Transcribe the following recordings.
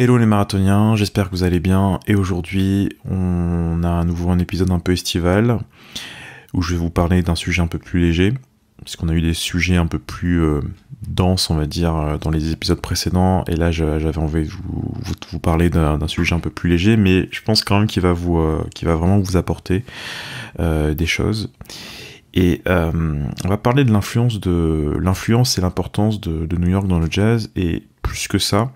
Hello les marathoniens, j'espère que vous allez bien et aujourd'hui on a à nouveau un épisode un peu estival où je vais vous parler d'un sujet un peu plus léger puisqu'on a eu des sujets un peu plus euh, denses on va dire euh, dans les épisodes précédents et là j'avais envie de vous, parler d'un sujet un peu plus léger mais je pense quand même qu'il va, vous, euh, va vraiment vous apporter des choses. Et on va parler de l'influence et l'importance de New York dans le jazz et plus que ça,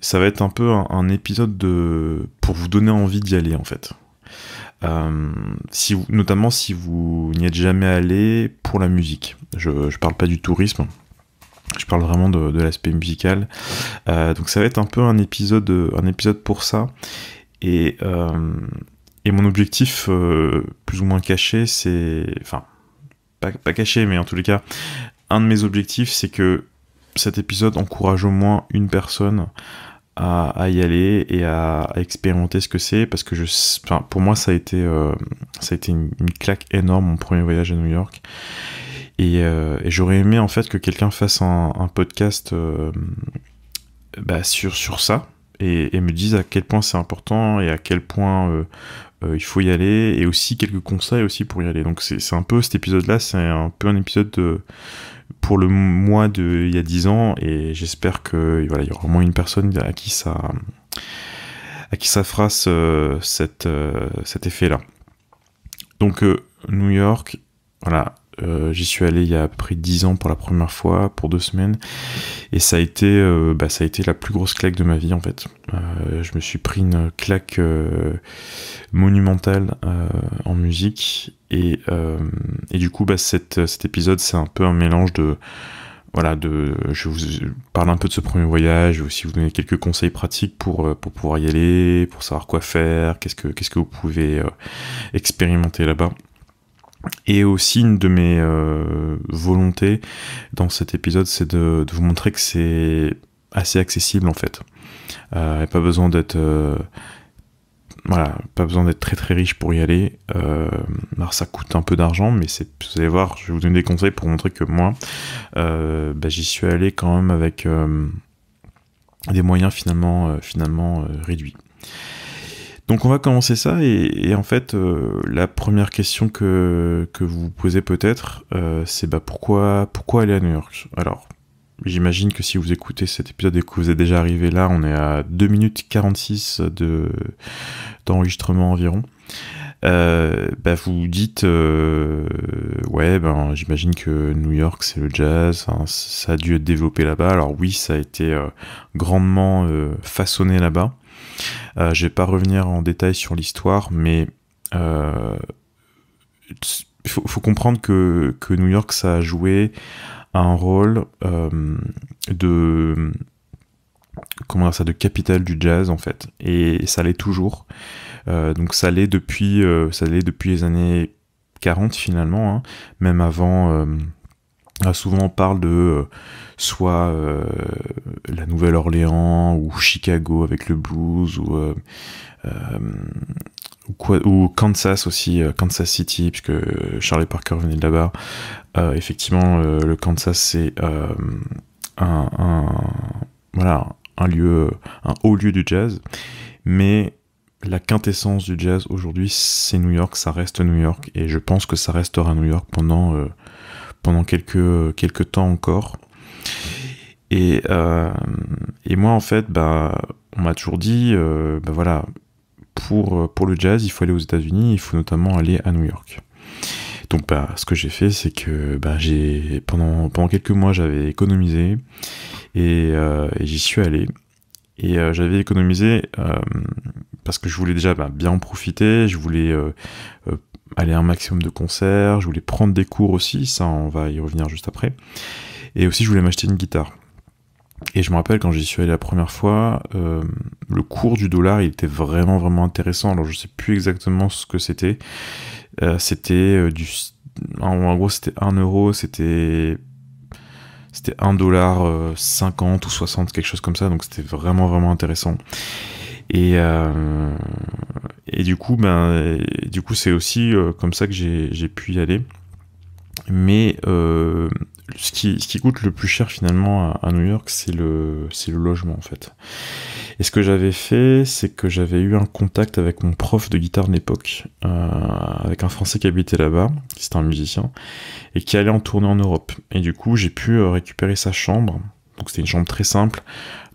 ça va être un peu un, épisode de pour vous donner envie d'y aller en fait. Euh, si notamment si vous n'y êtes jamais allé pour la musique. Je, ne parle pas du tourisme, je parle vraiment de, l'aspect musical. Euh, donc ça va être un peu un épisode, un épisode pour ça. Et, euh, mon objectif, plus ou moins caché, c'est. Enfin, pas caché, mais en tous les cas, un de mes objectifs, c'est que cet épisode encourage au moins une personne à, y aller et à, expérimenter ce que c'est parce que je, pour moi ça a été, euh, ça a été une, claque énorme mon premier voyage à New York et, euh, j'aurais aimé en fait que quelqu'un fasse un, podcast euh, bah, sur sur ça et, et, me dise à quel point c'est important et à quel point euh, il faut y aller et aussi quelques conseils aussi pour y aller donc c'est un peu cet épisode là c'est un peu un épisode de pour le mois de il y a 10 ans et j'espère que voilà, il y aura au moins une personne à qui ça à qui ça fera euh, euh, cet effet là. Donc euh, New York, voilà, euh, j'y suis allé il y a à peu 10 ans pour la première fois, pour deux semaines, et ça a été, euh, bah, ça a été la plus grosse claque de ma vie en fait. Euh, je me suis pris une claque monumentale en musique, et, du coup, bah, cet épisode, c'est un peu un mélange de voilà, de, je vous parle un peu de ce premier voyage, je vais aussi vous donner quelques conseils pratiques pour, pouvoir y aller, pour savoir quoi faire, qu'est-ce que, qu'est-ce que vous pouvez expérimenter là-bas. Et aussi, une de mes euh, volontés dans cet épisode, c'est de, vous montrer que c'est assez accessible en fait. Euh, pas besoin d'être. Euh, voilà, pas besoin d'être très très riche pour y aller. alors ça coûte un peu d'argent, mais vous allez voir, je vais vous donner des conseils pour montrer que moi, bah, j'y suis allé quand même avec des moyens finalement, finalement réduits. Donc on va commencer ça et, en fait euh, la première question que, que vous vous posez peut-être euh, c'est bah pourquoi pourquoi aller à New York Alors j'imagine que si vous écoutez cet épisode et que vous êtes déjà arrivé là on est à 2 minutes 46 de d'enregistrement environ. Euh, bah vous dites ouais ben j'imagine que New York c'est le jazz hein, ça a dû être développé là-bas alors oui ça a été grandement façonné là-bas euh, je vais pas revenir en détail sur l'histoire, mais euh, il faut, comprendre que, New York, ça a joué un rôle euh, de comment ça de capitale du jazz en fait et, ça l'est toujours euh, donc ça l'est depuis ça depuis les années 40 finalement hein. même avant ah, souvent on parle de euh, soit euh, la Nouvelle-Orléans ou Chicago avec le blues ou, euh, ou, Kansas aussi, Kansas City puisque Charlie Parker venait de là-bas. effectivement, le Kansas c'est un, voilà un lieu, un haut lieu du jazz, mais la quintessence du jazz aujourd'hui c'est New York, ça reste New York et je pense que ça restera New York pendant pendant quelques, quelques temps encore. Et, euh, et moi, en fait, bah, on m'a toujours dit, euh, bah, voilà, pour, pour le jazz, il faut aller aux États-Unis, il faut notamment aller à New York. Donc, bah, ce que j'ai fait, c'est que bah, j'ai pendant, pendant quelques mois, j'avais économisé et, euh, j'y suis allé. Et euh, j'avais économisé parce que je voulais déjà bah, bien en profiter, je voulais aller un maximum de concerts, je voulais prendre des cours aussi, ça on va y revenir juste après. Et aussi je voulais m'acheter une guitare. Et je me rappelle quand j'y suis allé la première fois, euh, le cours du dollar il était vraiment vraiment intéressant. Alors je sais plus exactement ce que c'était. Euh, c'était euh, du, en, gros c'était 1 euro, c'était c'était 1 dollar 50 euh, ou 60 quelque chose comme ça. Donc c'était vraiment vraiment intéressant. Et, euh, et du coup, ben, du coup, c'est aussi euh, comme ça que j'ai pu y aller. Mais euh, ce, qui, ce qui coûte le plus cher finalement à, à New York, c'est le, c'est le logement en fait. Et ce que j'avais fait, c'est que j'avais eu un contact avec mon prof de guitare d'époque, euh, avec un Français qui habitait là-bas, qui était un musicien, et qui allait en tournée en Europe. Et du coup, j'ai pu euh, récupérer sa chambre. Donc c'était une chambre très simple,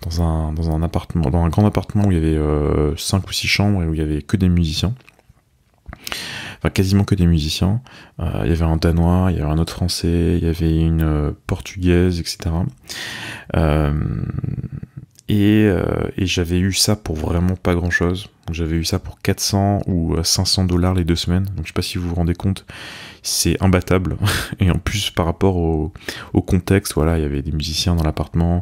dans un, appartement, dans un grand appartement où il y avait euh, 5 ou 6 chambres et où il y avait que des musiciens. Enfin, quasiment que des musiciens. Euh, il y avait un Danois, il y avait un autre Français, il y avait une euh, Portugaise, etc. et, euh, et j'avais eu ça pour vraiment pas grand chose. J'avais eu ça pour 400 ou 500 dollars les deux semaines. Donc je sais pas si vous vous rendez compte, c'est imbattable. Et en plus, par rapport au, au, contexte, voilà, il y avait des musiciens dans l'appartement.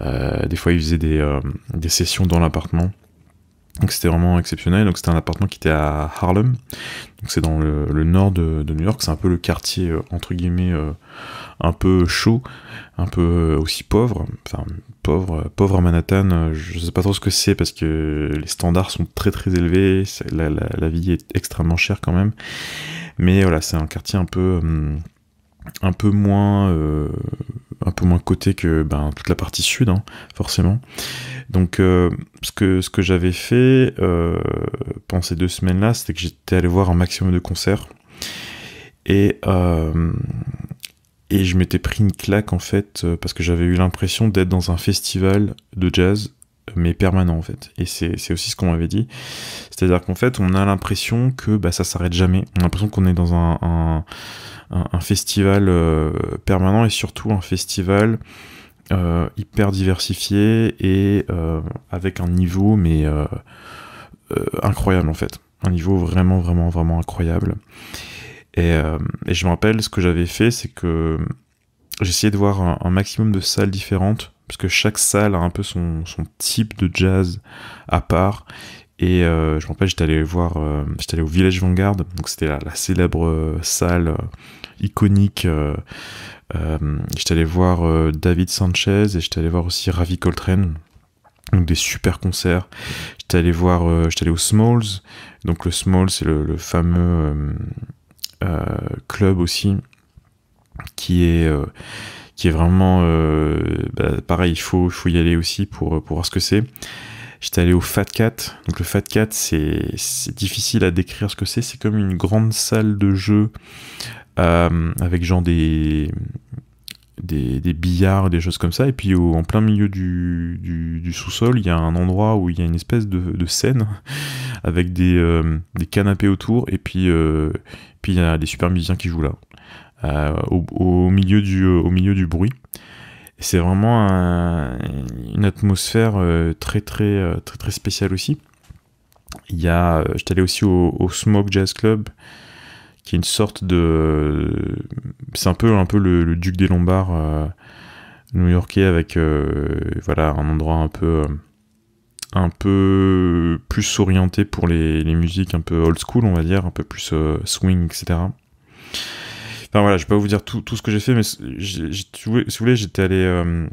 Euh, des fois, ils faisaient des, euh, des sessions dans l'appartement. Donc c'était vraiment exceptionnel. Donc c'était un appartement qui était à Harlem. Donc c'est dans le, nord de, de, New York. C'est un peu le quartier euh, entre guillemets euh, un peu chaud, un peu aussi pauvre. Enfin pauvre, pauvre à Manhattan. Je sais pas trop ce que c'est parce que les standards sont très très élevés. La, la, la vie est extrêmement chère quand même. Mais voilà, c'est un quartier un peu, hum, un peu moins, euh, un peu moins coté que ben, toute la partie sud, hein, forcément. Donc, euh, ce que, ce que j'avais fait euh, pendant ces deux semaines-là, c'était que j'étais allé voir un maximum de concerts. Et, et je m'étais pris une claque, en fait, parce que j'avais eu l'impression d'être dans un festival de jazz mais permanent en fait. Et c'est aussi ce qu'on m'avait dit. C'est-à-dire qu'en fait, on a l'impression que bah, ça s'arrête jamais. On a l'impression qu'on est dans un, un, un, festival euh, permanent et surtout un festival euh, hyper diversifié et euh, avec un niveau mais euh, euh, incroyable en fait. Un niveau vraiment, vraiment, vraiment incroyable. Et, et je me rappelle, ce que j'avais fait, c'est que j'essayais de voir un, maximum de salles différentes parce que chaque salle a un peu son, type de jazz à part. Et euh, je me rappelle, j'étais allé voir, euh, allé au Village Vanguard, donc c'était la, célèbre euh, salle iconique. j'étais allé voir David Sanchez et j'étais allé voir aussi Ravi Coltrane, donc des super concerts. J'étais allé voir, j'étais allé au Smalls, donc le Smalls c'est le, fameux club aussi qui est qui est vraiment euh, bah, pareil. Il faut, faut y aller aussi pour, pour voir ce que c'est. J'étais allé au Fat Cat. Donc le Fat Cat, c'est difficile à décrire ce que c'est. C'est comme une grande salle de jeu euh, avec genre des, des, billards, des choses comme ça. Et puis en plein milieu du, du, sous-sol, il y a un endroit où il y a une espèce de, scène avec euh, des, canapés autour. Et puis, puis il y a des super musiciens qui jouent là. Euh, au, milieu du, au milieu du bruit. C'est vraiment une atmosphère euh, très, très, euh, très, très spéciale aussi. Il y a, j'étais allé aussi au, Smoke Jazz Club, qui est une sorte de, c'est un peu, un peu le, duc des Lombards new-yorkais avec, voilà, un endroit un peu, un peu plus orienté pour les, les, musiques un peu old school, on va dire, un peu plus swing, etc. Enfin voilà, je vais pas vous dire tout, tout ce que j'ai fait, mais si vous voulez, j'étais allé euh,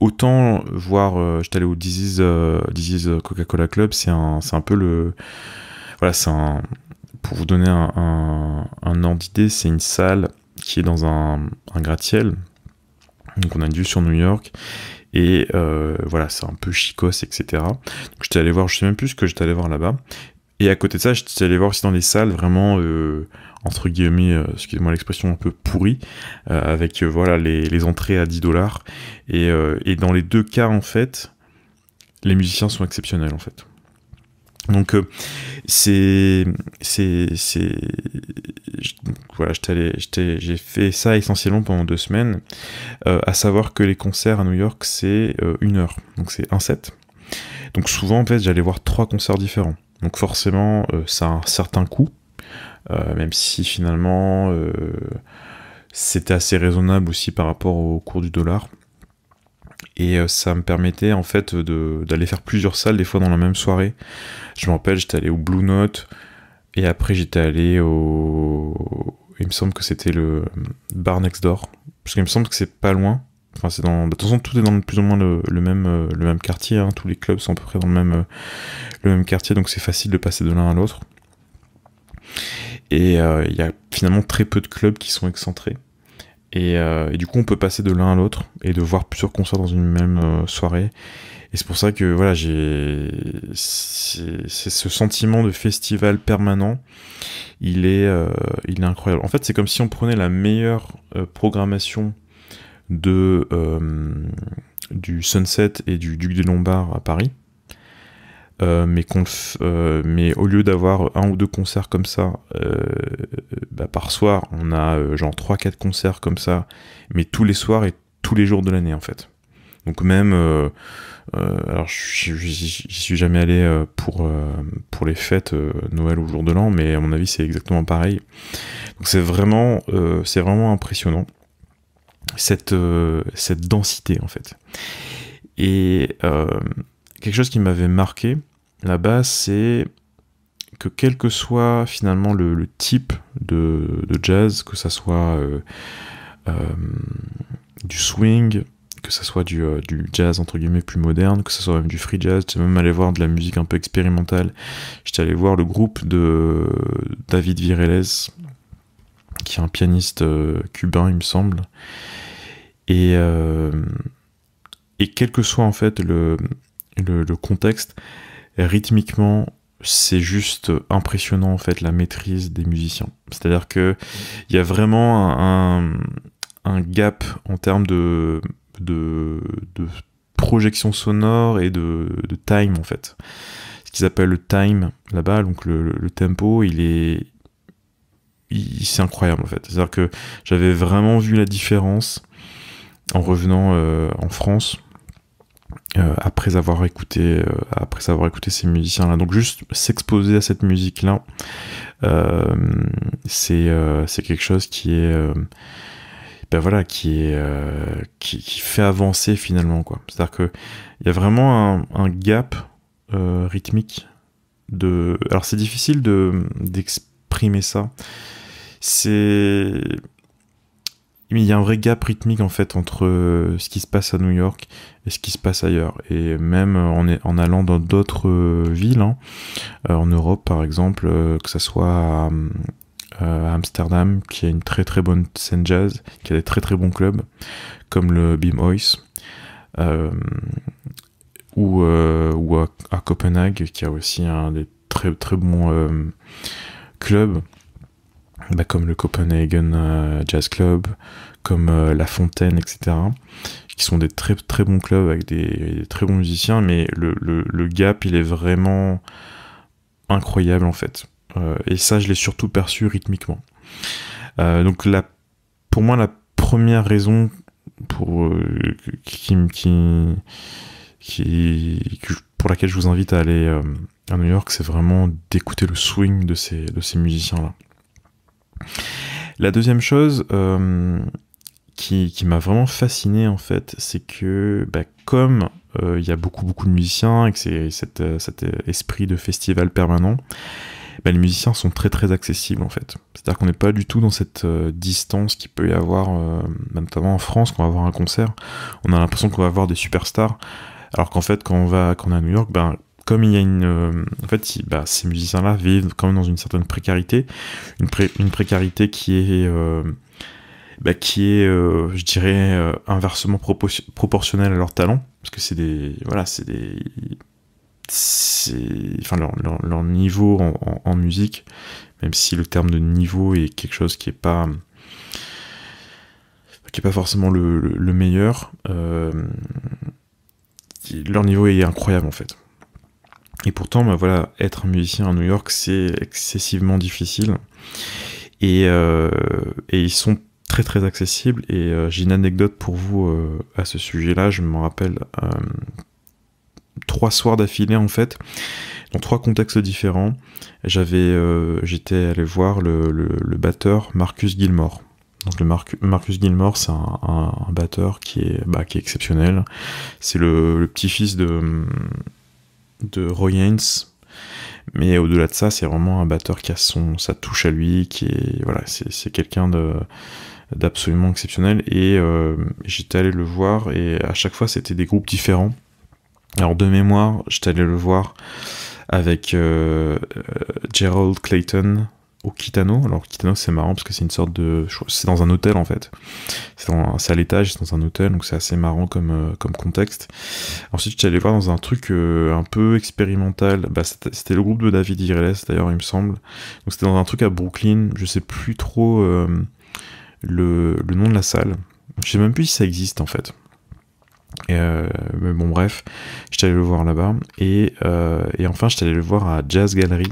autant voir, euh, j'étais allé au Disease, euh, Coca-Cola Club, c'est un, peu le, voilà, c'est un, pour vous donner un, un, ordre d'idée, c'est une salle qui est dans un, gratte-ciel, donc on a une vue sur New York. Et voilà, c'est un peu chicos, etc. Donc j'étais allé voir, je sais même plus ce que j'étais allé voir là-bas. Et à côté de ça, j'étais allé voir aussi dans les salles vraiment euh, entre guillemets, euh, excusez-moi l'expression un peu pourrie, euh, avec voilà les, entrées à 10 dollars. Et, dans les deux cas en fait, les musiciens sont exceptionnels en fait. Donc c'est c'est voilà j'ai fait ça essentiellement pendant deux semaines, à savoir que les concerts à New York c'est une heure, donc c'est un set. Donc souvent en fait j'allais voir trois concerts différents. Donc forcément, euh, ça a un certain coût, euh, même si finalement euh, c'était assez raisonnable aussi par rapport au cours du dollar. Et ça me permettait en fait d'aller faire plusieurs salles des fois dans la même soirée. Je me rappelle, j'étais allé au Blue Note et après j'étais allé au. Il me semble que c'était le Bar Next Door. Parce qu'il me semble que c'est pas loin dans. De toute façon, tout est dans plus ou moins le, même, euh, le même quartier. Hein. Tous les clubs sont à peu près dans le même, euh, le même quartier, donc c'est facile de passer de l'un à l'autre. Et euh, il y a finalement très peu de clubs qui sont excentrés. Et, du coup, on peut passer de l'un à l'autre et de voir plusieurs concerts dans une même soirée. Et c'est pour ça que voilà, j'ai c'est ce sentiment de festival permanent. Il est, il est incroyable. En fait, c'est comme si on prenait la meilleure programmation de, euh, du Sunset et du Duc des Lombards à Paris. Euh, mais, euh, mais, au lieu d'avoir un ou deux concerts comme ça euh, bah par soir, on a euh, genre 3-4 concerts comme ça, mais tous les soirs et tous les jours de l'année en fait. Donc même, euh, alors j'y suis jamais allé pour, pour les fêtes, Noël ou jour de l'an, mais à mon avis c'est exactement pareil. Donc c'est vraiment, c'est vraiment impressionnant. Euh, cette, densité en fait. Et euh, quelque chose qui m'avait marqué là-bas, c'est que quel que soit finalement le, type de, jazz, que ça soit euh, du swing, que ça soit du, jazz entre guillemets plus moderne, que ça soit même du free jazz, j'étais même allé voir de la musique un peu expérimentale. J'étais allé voir le groupe de David Virelès, qui est un pianiste euh, cubain, il me semble. Et, euh, et quel que soit en fait le, le, contexte, rythmiquement, c'est juste impressionnant en fait la maîtrise des musiciens. C'est-à-dire que il y a vraiment un, un gap en termes de, de, projection sonore et de, de time en fait. Ce qu'ils appellent le time là-bas, donc le, le, tempo, il est, c'est incroyable en fait. C'est-à-dire que j'avais vraiment vu la différence en revenant euh, en France euh, après avoir écouté euh, après avoir écouté ces musiciens là. Donc juste s'exposer à cette musique là, c'est c'est quelque chose qui est ben voilà qui est qui, fait avancer finalement quoi. C'est-à-dire que il y a vraiment un, un gap rythmique de. Alors c'est difficile de d'exprimer ça c'est il y a un vrai gap rythmique en fait entre euh, ce qui se passe à New York et ce qui se passe ailleurs. Et même euh, en, en allant dans d'autres euh, villes, hein, en Europe par exemple, que ce soit à, Amsterdam, qui a une très très bonne scène jazz, qui a des très très bons clubs, comme le Bim euh, ou, à, Copenhague, qui a aussi un des très très bons clubs. Bah, comme le Copenhagen euh, Jazz Club, comme euh, La Fontaine, etc., qui sont des très très bons clubs avec des, très bons musiciens, mais le, le, le, gap, il est vraiment incroyable en fait. Euh, et ça, je l'ai surtout perçu rythmiquement. Euh, donc la, pour moi, la première raison pour, euh, qui, qui, qui, pour laquelle je vous invite à aller euh, à New York, c'est vraiment d'écouter le swing de ces, de ces musiciens-là. La deuxième chose euh, qui, m'a vraiment fasciné en fait, c'est que bah, comme euh, il y a beaucoup beaucoup de musiciens et que c'est euh, cet, esprit de festival permanent, bah, les musiciens sont très très accessibles en fait. C'est-à-dire qu'on n'est pas du tout dans cette distance qu'il peut y avoir, notamment en France, quand on va avoir un concert, on a l'impression qu'on va avoir des superstars, alors qu'en fait quand on va quand est à New York, ben comme il y a une. Euh, en fait, bah, ces musiciens-là vivent quand même dans une certaine précarité, une, précarité qui est. Euh, bah, qui est, euh, je dirais, inversement proportionnelle à leur talent, parce que c'est des, voilà, c'est des, enfin leur, niveau en, musique, même si le terme de niveau est quelque chose qui n'est pas, qui est pas forcément le meilleur, leur niveau est incroyable en fait. Et pourtant, bah voilà, être musicien à New York, c'est excessivement difficile. Et, euh, ils sont très très accessibles. Et euh, j'ai une anecdote pour vous euh, à ce sujet-là. Je me rappelle trois soirs d'affilée en fait, dans trois contextes différents. J'avais, j'étais allé voir le, le, batteur Marcus Gilmore. Donc le Marcus Gilmore, c'est un, batteur qui est, bah, qui est exceptionnel. C'est le petit-fils de de Roy Haynes. Mais au-delà de ça, c'est vraiment un batteur qui a son, ça touche à lui, qui est, voilà, c'est quelqu'un de, d'absolument exceptionnel. Et euh, j'étais allé le voir, et à chaque fois, c'était des groupes différents. Alors, de mémoire, j'étais allé le voir avec euh, euh, Gerald Clayton, au Kitano. Alors Kitano c'est marrant parce que c'est une sorte de, c'est dans un hôtel en fait. C'est, dans... à l'étage, c'est dans un hôtel, donc c'est assez marrant comme euh, comme contexte. Ensuite, allé voir dans un truc euh, un peu expérimental. Bah, c'était, le groupe de David Ireles d'ailleurs, il me semble. Donc c'était dans un truc à Brooklyn. Je sais plus trop euh, le... le nom de la salle. Je sais même plus si ça existe en fait. Et euh, mais bon, bref, j'étais allé le voir là-bas. Et, euh, et, enfin, j'étais allé le voir à Jazz Gallery.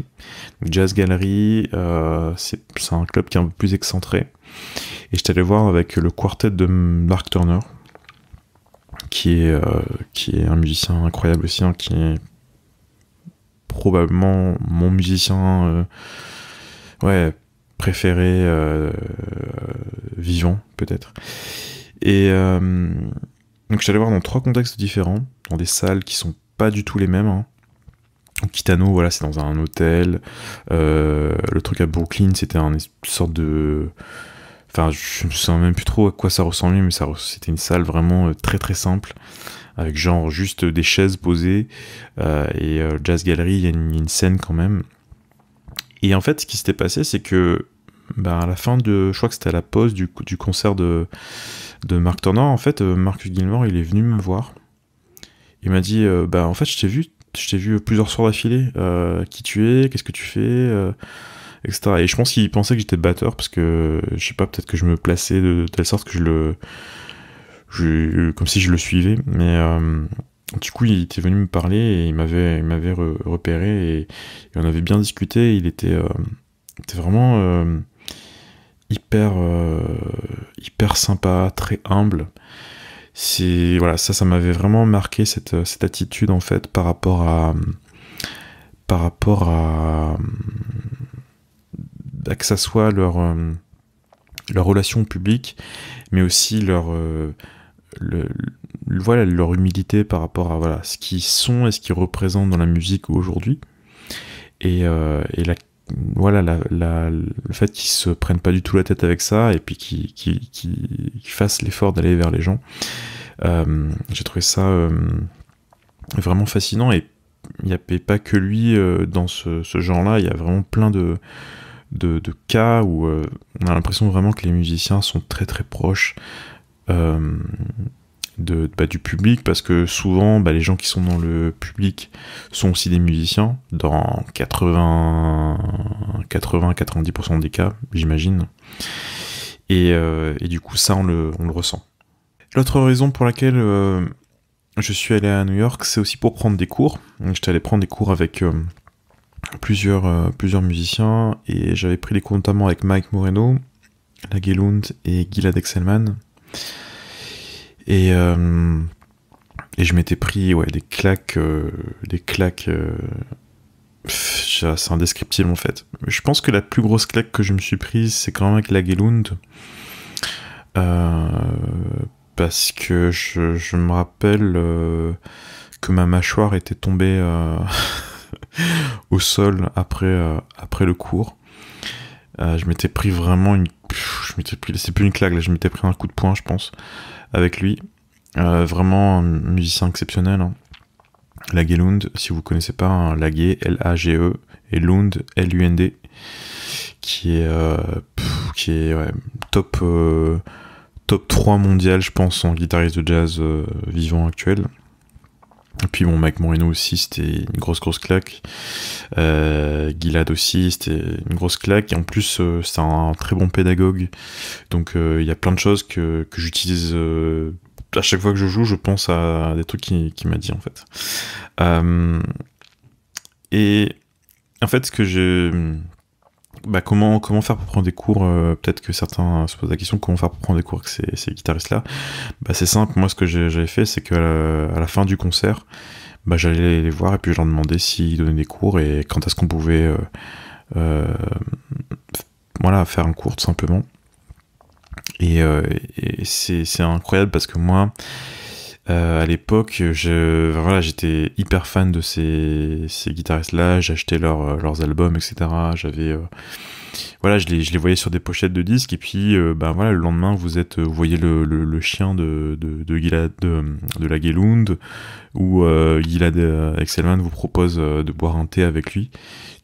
Jazz Gallery, euh, c'est un club qui est un peu plus excentré. Et j'étais allé voir avec le quartet de Mark Turner, qui est, qui est un musicien incroyable aussi, hein, qui est probablement mon musicien ouais, préféré vivant, peut-être. Et. Donc je suis allé voir dans trois contextes différents, dans des salles qui sont pas du tout les mêmes. Hein. Kitano, voilà, c'est dans un hôtel. Euh, le truc à Brooklyn, c'était une sorte de. Enfin, je ne sais même plus trop à quoi ça ressemblait, mais c'était une salle vraiment euh, très très simple, avec genre juste des chaises posées. Euh, et Jazz Gallery, il y a une, scène quand même. Et en fait, ce qui s'était passé, c'est que ben, à la fin de. Je crois que c'était à la pause du concert de de Marc Turner, en fait, euh, Marc Gilmore, il est venu me voir. Il m'a dit euh, Bah, en fait, je t'ai vu, je t'ai vu plusieurs soirs d'affilée. Euh, qui tu es Qu'est-ce que tu fais etc. Et je pense qu'il pensait que j'étais batteur parce que je sais pas, peut-être que je me plaçais de, telle sorte que je le, je, comme si je le suivais. Mais du coup, il était venu me parler et il m'avait, m'avait repéré et, on avait bien discuté. Il était, vraiment hyper, euh, hyper sympa, très humble. C'est voilà, ça, ça m'avait vraiment marqué cette, euh, cette, attitude en fait par rapport à, par rapport à, que ça soit leur euh, leur relation publique mais aussi leur le, voilà leur humilité par rapport à voilà ce qu'ils sont et ce qu'ils représentent dans la musique aujourd'hui et, et la voilà, le fait qu'ils se prennent pas du tout la tête avec ça et puis qu'ils qui l'effort d'aller vers les gens, euh, j'ai trouvé ça euh, vraiment fascinant et il n'y a pas que lui euh, dans ce, genre-là, il y a vraiment plein de, de, de cas où on a l'impression vraiment que les musiciens sont très très proches bah, du public, parce que souvent, bah, les gens qui sont dans le public sont aussi des musiciens, dans 80-90% des cas, j'imagine. Et, euh, du coup, ça, on le, ressent. L'autre raison pour laquelle euh, je suis allé à New York, c'est aussi pour prendre des cours. J'étais allé prendre des cours avec euh, plusieurs, plusieurs musiciens, et j'avais pris des cours notamment avec Mike Moreno, Lagelund et Gila Dexelman. Euh, et, je m'étais pris ouais, des claques, euh, des claques. Euh, c'est indescriptible en fait. Je pense que la plus grosse claque que je me suis prise, c'est quand même avec la Gelund. parce que je, je me rappelle que ma mâchoire était tombée au sol après, après le cours. je m'étais pris vraiment une c'est plus une claque, là, je m'étais pris un coup de poing, je pense, avec lui. Euh, vraiment un musicien exceptionnel. Hein. Lund, si vous ne connaissez pas, hein, L-A-G-E, e, et Lund, L-U-N-D, qui est, euh, qui est top, euh, top 3 mondial, je pense, en guitariste de jazz vivant actuel. Et puis mon Mike Moreno aussi, c'était une grosse grosse claque. Euh, Gilad aussi, c'était une grosse claque. Et en plus, euh, c'est un, très bon pédagogue. Donc euh, il y a plein de choses que, que j'utilise euh, à chaque fois que je joue. Je pense à des trucs qu'il qui m'a dit en fait. et en fait, ce que j'ai bah, comment, comment faire pour prendre des cours euh, Peut-être que certains se posent la question comment faire pour prendre des cours avec ces, guitaristes-là bah, C'est simple, moi ce que j'avais fait, c'est qu'à la, euh, à la fin du concert, bah, j'allais les voir et puis je leur demandais s'ils donnaient des cours et quant est-ce qu'on pouvait euh, voilà, faire un cours tout simplement. Et, c'est incroyable parce que moi, euh, à l'époque, je, voilà, j'étais hyper fan de ces, ces guitaristes-là. J'achetais euh, leurs albums, etc. J'avais, euh, voilà, je les, je les, voyais sur des pochettes de disques. Et puis, ben voilà, le lendemain, vous êtes, vous voyez le, le, chien de de, de, de, de, la Gelund, où Gilad Excelman vous propose de boire un thé avec lui.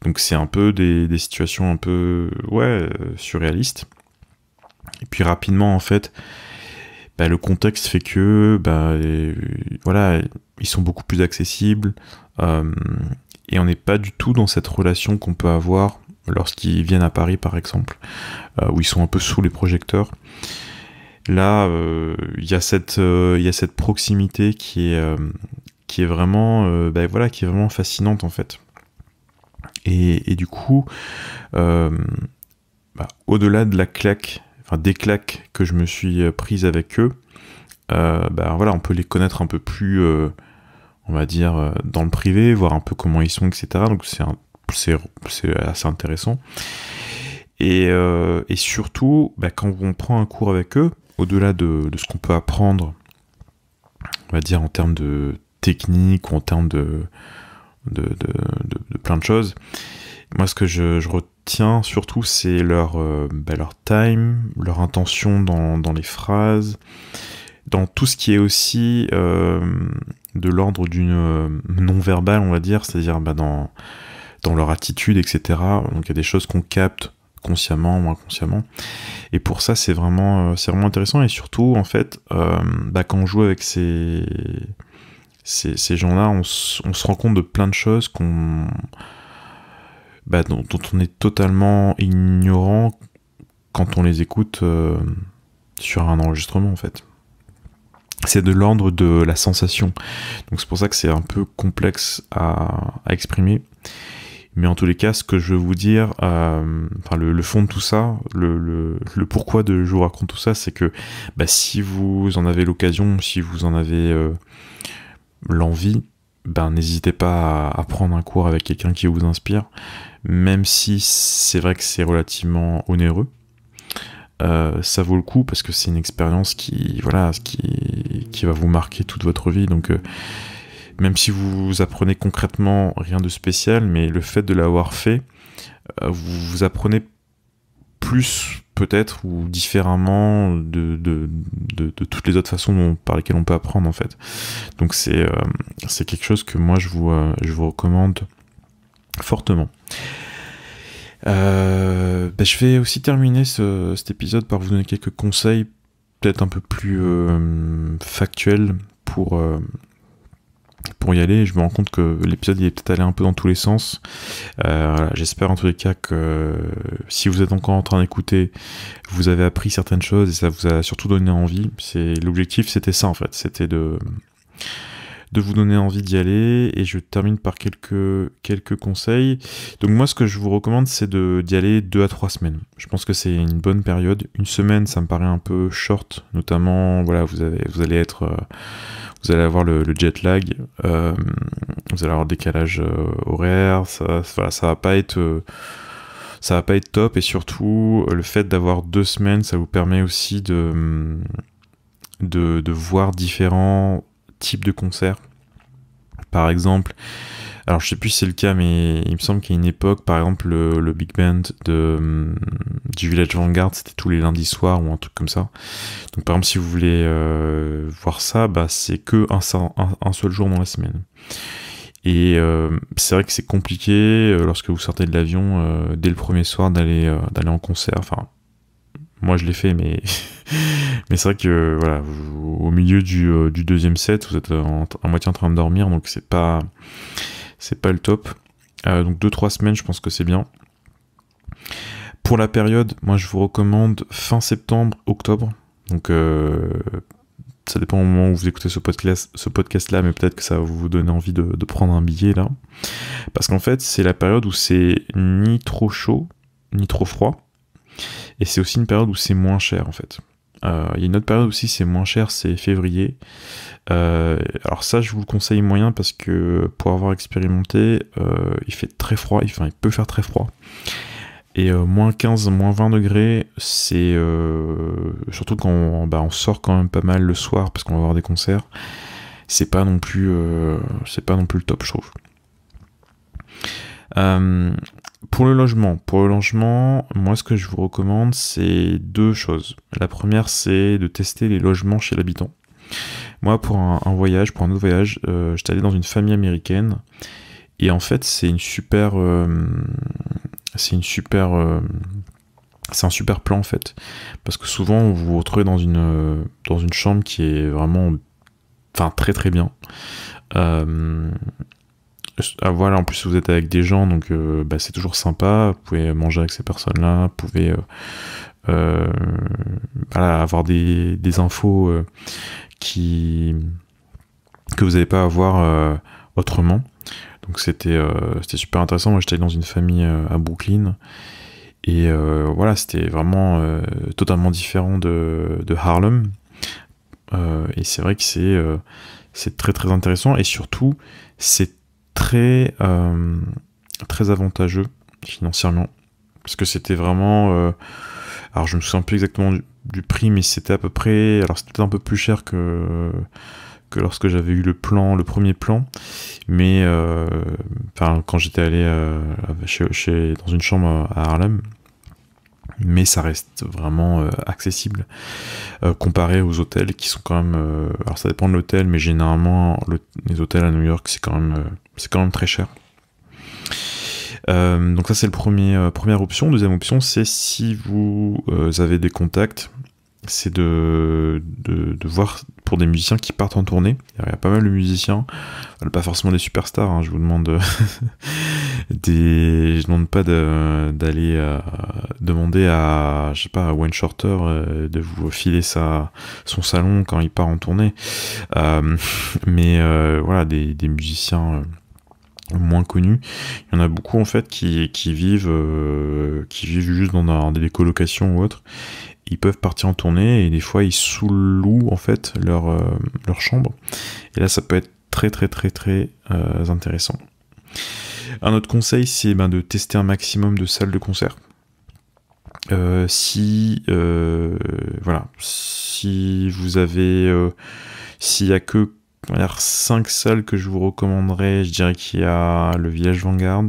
Donc, c'est un peu des, des, situations un peu, ouais, surréalistes. Et puis rapidement, en fait bah, le contexte fait que bah, euh, voilà, ils sont beaucoup plus accessibles euh, et on n'est pas du tout dans cette relation qu'on peut avoir lorsqu'ils viennent à Paris par exemple, euh, où ils sont un peu sous les projecteurs. Là, il y, y, a cette proximité qui est, qui est vraiment, bah, voilà, qui est vraiment fascinante en fait. Et, du coup, au-delà de la claque des claques que je me suis euh, prise avec eux, euh, bah, voilà, on peut les connaître un peu plus, euh, on va dire, dans le privé, voir un peu comment ils sont, etc. Donc c'est assez intéressant. Et, surtout, bah, quand on prend un cours avec eux, au-delà de, ce qu'on peut apprendre, on va dire en termes de technique en termes de, de, plein de choses, moi ce que je, je, tient surtout, c'est leur, euh, bah, leur time, leur intention dans, les phrases, dans tout ce qui est aussi euh, de l'ordre d'une euh, non-verbale, on va dire, c'est-à-dire bah, dans, dans leur attitude, etc. Donc il y a des choses qu'on capte consciemment ou inconsciemment. Et pour ça, c'est vraiment, c'est vraiment intéressant. Et surtout, en fait, bah, quand on joue avec ces, ces, gens-là, on, on, se rend compte de plein de choses qu'on bah, dont, on est totalement ignorant quand on les écoute euh, sur un enregistrement en fait. C'est de l'ordre de la sensation. Donc c'est pour ça que c'est un peu complexe à, exprimer. Mais en tous les cas, ce que je veux vous dire, euh, le, fond de tout ça, le, pourquoi de je vous raconte tout ça, c'est que bah, si vous en avez l'occasion, si vous en avez euh, l'envie, bah, n'hésitez pas à prendre un cours avec quelqu'un qui vous inspire même si c'est vrai que c'est relativement onéreux. Euh, ça vaut le coup parce que c'est une expérience qui, voilà, qui, qui, va vous marquer toute votre vie. Donc, euh, même si vous apprenez concrètement rien de spécial, mais le fait de l'avoir fait, euh, vous, vous, apprenez plus peut-être ou différemment de, de, de, toutes les autres façons par lesquelles on peut apprendre en fait. Donc c'est quelque chose que moi je vous, je vous recommande fortement. Euh, bah, je vais aussi terminer cet épisode par vous donner quelques conseils, peut-être un peu plus euh, factuels pour, euh, pour y aller. Je me rends compte que l'épisode il est peut-être allé un peu dans tous les sens. J'espère en tous les cas que si vous êtes encore en train d'écouter, vous avez appris certaines choses et ça vous a surtout donné envie. L'objectif c'était ça en fait, c'était de de vous donner envie d'y aller. Et je termine par quelques, quelques conseils. Donc moi, ce que je vous recommande, c'est d'y aller deux à trois semaines. Je pense que c'est une bonne période. Une semaine, ça me paraît un peu short, notamment, voilà, vous, avez, vous allez être... Euh, vous allez avoir le, jet lag, euh, vous allez avoir décalage euh, horaire, ça, ça va pas être ça va pas être top et surtout le fait d'avoir deux semaines, ça vous permet aussi de de, de voir différents type de concert. Par exemple, alors je sais plus si c'est le cas, mais il me semble qu'à une époque, par exemple, le, big band de, hum, du Village Vanguard, c'était tous les lundis soirs ou un truc comme ça. Donc par exemple, si vous voulez euh, voir ça, bah, c'est que un, un, seul jour dans la semaine. Et euh, c'est vrai que c'est compliqué euh, lorsque vous sortez de l'avion dès le premier soir d'aller en concert. Enfin, moi je l'ai fait, mais Mais c'est vrai que voilà, au milieu du, euh, deuxième set, vous êtes en, à moitié en train de dormir, donc c'est pas c'est pas le top. Euh, donc 2-3 semaines, je pense que c'est bien. Pour la période, moi je vous recommande fin septembre, octobre. Donc euh, ça dépend au moment où vous écoutez ce podcast, ce podcast là, mais peut-être que ça va vous donner envie de prendre un billet là. Parce qu'en fait, c'est la période où c'est ni trop chaud, ni trop froid. Et c'est aussi une période où c'est moins cher en fait. Il euh, y a une autre période aussi, c'est moins cher, c'est février. Euh, alors ça, je vous le conseille moyen parce que pour avoir expérimenté, euh, il fait très froid, il, enfin, il peut faire très froid. Et moins 15, moins 20 degrés, c'est surtout quand bah, on, sort quand même pas mal le soir parce qu'on va avoir des concerts. C'est pas non plus, c'est pas non plus le top, je trouve. Pour le logement, pour le logement, moi ce que je vous recommande, c'est deux choses. La première, c'est de tester les logements chez l'habitant. Moi, pour un, voyage, pour un autre voyage, euh, je j'étais allé dans une famille américaine. Et en fait, c'est une super. Euh, c'est une super. Euh, c'est un super plan en fait. Parce que souvent, vous vous retrouvez dans une, dans une chambre qui est vraiment. Enfin, très très bien. Ah, voilà, en plus vous êtes avec des gens, donc euh, bah, c'est toujours sympa. Vous pouvez manger avec ces personnes-là, vous pouvez euh, euh, avoir des, des infos qui que vous n'allez pas à avoir autrement. Donc c'était c'était super intéressant. Moi j'étais dans une famille à Brooklyn. Et voilà, c'était vraiment totalement différent de, de Harlem. et c'est vrai que c'est c'est très très intéressant. Et surtout, c'est très, euh, très avantageux financièrement. Parce que c'était vraiment. Euh, alors je me souviens plus exactement du, prix, mais c'était à peu près. Alors c'était un peu plus cher que. que lorsque j'avais eu le plan, le premier plan, mais euh, quand j'étais allé chez, dans une chambre à Harlem, mais ça reste vraiment euh, accessible euh, comparé aux hôtels qui sont quand même euh, alors ça dépend de l'hôtel mais généralement les hôtels à New York c'est quand même c'est quand même très cher donc ça c'est la premier première option deuxième option c'est si vous avez des contacts c'est de, voir pour des musiciens qui partent en tournée. Il y a pas mal de musiciens, pas forcément des superstars, hein, je vous demande des, je demande pas d'aller euh, demander à, je sais pas, à Wayne Shorter euh, de vous filer sa, son salon quand il part en tournée. Euh, mais voilà, des, des musiciens moins connus. Il y en a beaucoup en fait qui, qui vivent qui vivent juste dans, des colocations ou autre. Ils peuvent partir en tournée et des fois ils sous-louent en fait leur, leur chambre. Et là ça peut être très très très très intéressant. Un autre conseil, c'est ben, de tester un maximum de salles de concert. Euh, si euh, voilà, si vous avez, euh, s'il y a que 5 salles que je vous recommanderais, je dirais qu'il y a le Village Vanguard,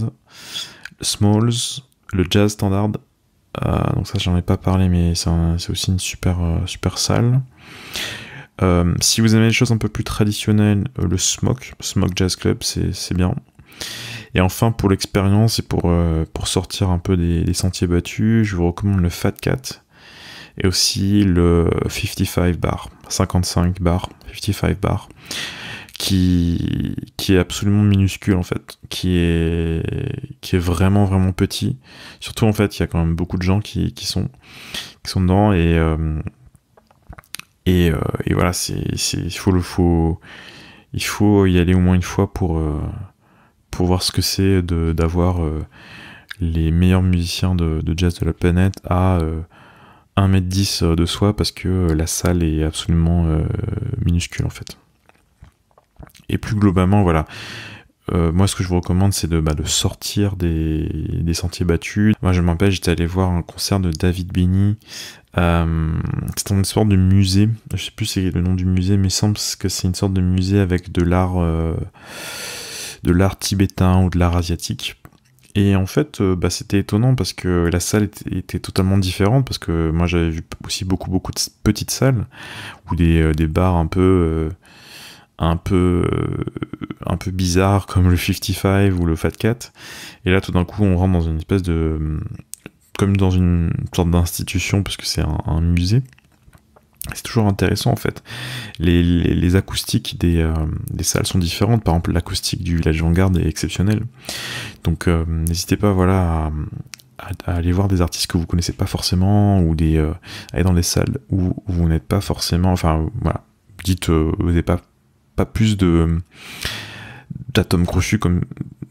Smalls, le Jazz Standard. donc ça, j'en ai pas parlé, mais c'est aussi une super super salle. si vous aimez les choses un peu plus traditionnelles, le Smoke, Smoke Jazz Club, c'est bien. Et enfin, pour l'expérience et pour, euh, pour sortir un peu des, sentiers battus, je vous recommande le Fat Cat et aussi le 55 bar, 55 bar, 55 bar, qui, qui est absolument minuscule en fait, qui est, qui est vraiment vraiment petit. Surtout en fait, il y a quand même beaucoup de gens qui, sont, sont dedans et, euh, euh, et, voilà, c'est, il faut le faut, il faut y aller au moins une fois pour, pour voir ce que c'est d'avoir euh, les meilleurs musiciens de, jazz de la planète à 1m10 euh, euh, de soi parce que la salle est absolument minuscule en fait. Et plus globalement, voilà. moi, ce que je vous recommande, c'est de, bah, de, sortir des, sentiers battus. Moi, je m'empêche j'étais allé voir un concert de David Benny. c'est une sorte de musée. Je sais plus c'est le nom du musée, mais il semble que c'est une sorte de musée avec de l'art de l'art tibétain ou de l'art asiatique. Et en fait, euh, bah, c'était étonnant parce que la salle était, totalement différente, parce que moi j'avais vu aussi beaucoup beaucoup de petites salles, ou des, euh, bars un peu... Euh, un peu un peu bizarres comme le 55 ou le Fat Cat et là tout d'un coup on rentre dans une espèce de comme dans une sorte d'institution parce que c'est un musée c'est toujours intéressant en fait. Les, acoustiques euh, des, salles sont différentes. Par exemple, l'acoustique du Village Vanguard est exceptionnelle. Donc euh, n'hésitez pas voilà, à, aller voir des artistes que vous ne connaissez pas forcément ou des, euh, aller dans des salles où, vous n'êtes pas forcément. Enfin voilà, dites, vous n'avez pas, pas plus de d'atomes crochus comme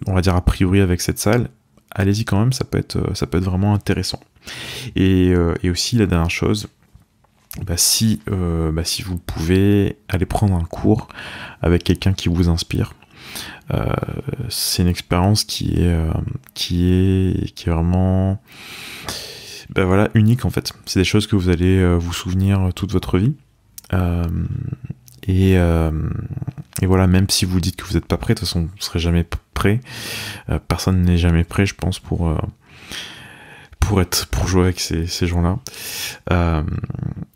on va dire a priori avec cette salle allez-y quand même, ça peut être, ça peut être vraiment intéressant. et aussi la dernière chose, bah, euh, bah, si, vous pouvez aller prendre un cours avec quelqu'un qui vous inspire. Euh, c'est une expérience qui est, euh, vraiment bah, unique en fait. C'est des choses que vous allez vous souvenir toute votre vie. Et, et, voilà, même si vous dites que vous n'êtes pas prêt, de toute façon, vous ne serez jamais prêt. personne n'est jamais prêt, je pense, pour pour être pour jouer avec ces, gens-là. Euh,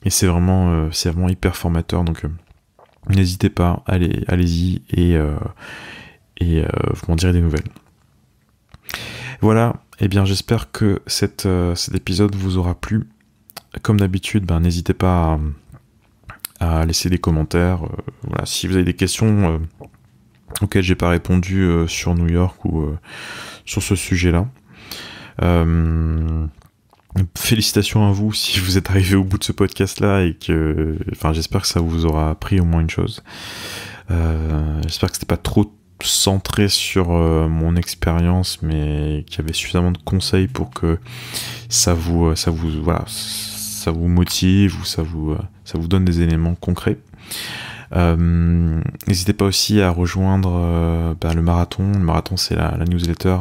et c'est vraiment, euh, c'est vraiment hyper formateur. Donc euh, n'hésitez pas, allez, allez-y et, et vous m'en direz des nouvelles. Voilà, et eh bien j'espère que cet épisode vous aura plu. Comme d'habitude, ben, n'hésitez pas à, laisser des commentaires. voilà, si vous avez des questions auxquelles j'ai pas répondu sur New York ou sur ce sujet-là. Euh, félicitations à vous si vous êtes arrivé au bout de ce podcast-là et que, enfin, j'espère que ça vous aura appris au moins une chose. Euh, j'espère que c'était pas trop centré sur euh, mon expérience, mais qu'il y avait suffisamment de conseils pour que ça vous, ça vous, voilà, ça vous motive ou ça vous, ça vous donne des éléments concrets. N'hésitez pas aussi à rejoindre bah, le marathon. Le marathon, c'est la, newsletter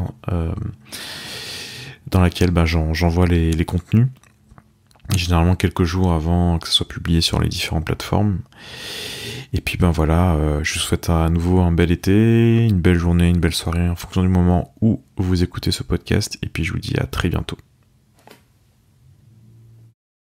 dans laquelle bah, j'envoie les, contenus, généralement quelques jours avant que ça soit publié sur les différentes plateformes. Et puis ben voilà, euh, je vous souhaite à nouveau un bel été, une belle journée, une belle soirée en fonction du moment où vous écoutez ce podcast. Et puis je vous dis à très bientôt.